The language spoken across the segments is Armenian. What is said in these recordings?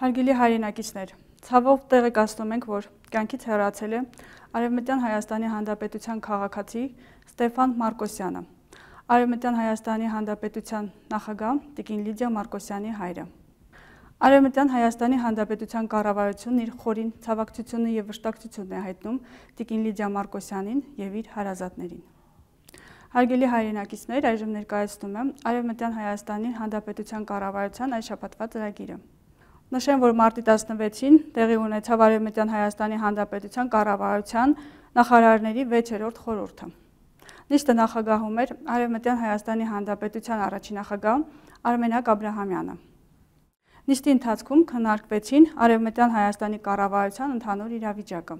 Հարգելի հայրենակիցներ, ցավով տեղեկացնում ենք, որ կյանքից հեռացել է Արևմտյան Հայաստանի Հանրապետության քաղաքացի Ստեփան Մարկոսյանը, Արևմտյան Հայաստանի Հանրապետության նախագահ Տիկին Լիդիա Մարկոսյանի հայրը։ Արևմտյան Հայաստանի Հանրապետության կառավարությունն իր խորին ցավակցությունը եւ վշտակցությունն է հայտնում Տիկին Լիդիա Մարկոսյանին եւ իր հարազատներին։ Հարգելի հայրենակիցներ, այժմ ներկայացնում եմ Արևմտյան Հայաստանի Հանրապետության կառավարության այս շաբաթվա ծրագիրը։ Նշեմ, որ մարտի 16-ին տեղի ունեցավ Արևմտյան Հայաստանի Հանրապետության կառավարության նախարարների 6-րդ խորհուրդը։ Նիստը նախագահում էր Արևմտյան Հայաստանի Հանրապետության առաջնախագահ Արմենակ Աբ รา համյանը։ Նիստի ընթացքում քննարկվեցին Արևմտյան Հայաստանի կառավարության ընդհանուր իրավիճակը։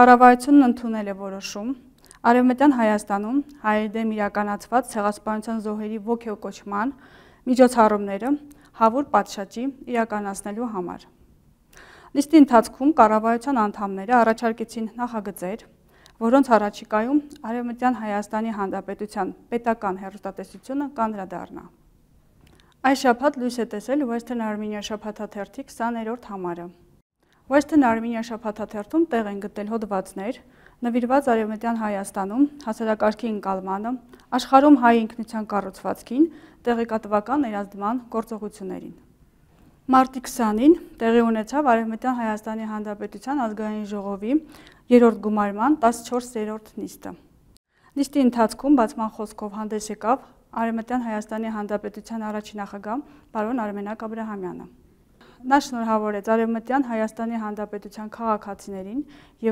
Կառավարությունն ընդունել է որոշում Արևմտյան Հայաստանում հայերի դեմ իրականացված ցեղասպանության զոհերի ողջոկոչման միջոցառումները հավուր պատշաճի իրականացնելու համար։ Լիստի ընթացքում կառավարության անդամները առաջարկեցին նախագծեր, որոնց առաջիկայում Արևմտյան Հայաստանի Հանրապետության պետական հերոստատեսությունը կանրադառնա։ Այս շաբաթ լույս է տեսել Western Armenia շաբաթաթերթի 20-րդ համարը։ Western Armenia շաբաթաթերթում տեղ են գտել հոդվածներ, նվիրված Արևմտյան Հայաստանում հասարակարգի ընկալմանը, աշխարհում հայ ինքնության կառուցվածքին, տեղեկատվական ներազդման գործողություններին։ Մարտի 20-ին տեղի ունեցավ Արևմտյան Հայաստանի Հանրապետության ազգային ժողովի երրորդ գումարման 14-րդ նիստը։ Նիստի ընթացքում բացման խոսքով հանդես եկավ Արևմտյան Հայաստանի Հանրապետության առաջին նախագահ պարոն Արմենակ Աբ รา համյանը։ Նա շնորհավորեց Արևմտյան Հայաստանի Հանրապետության քաղաքացիներին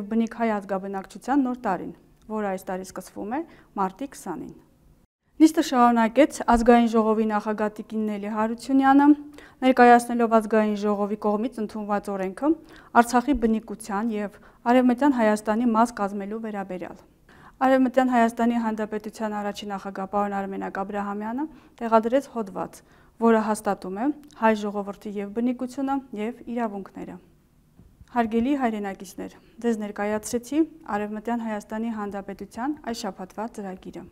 եւ բնիկ հայ ազգաբնակչության նոր տարին, որը այս տարի սկսվում է մարտի 20-ին։ Լիստը շարունակեց ազգային ժողովի նախագահ Տիկին Նելի Հարությունյանը, ներկայացնելով ազգային ժողովի կողմից ընդունված օրենքը Արցախի բնիկության եւ Արևմտյան Հայաստանի մաս կազմելու վերաբերյալ։ Արևմտյան Հայաստանի Հանրապետության առաջին նախագահ պարոն Արմենակ Աբրահամյանը տեղադրեց հոդված, որը հաստատում է հայ ժողովրդի եւ բնիկությունը եւ իրավունքները։ Հարգելի հայրենակիցներ, ձեզ ներկայացրեցի Արևմտյան Հայաստանի Հանրապետության այս շաբաթվա ծրագիրը։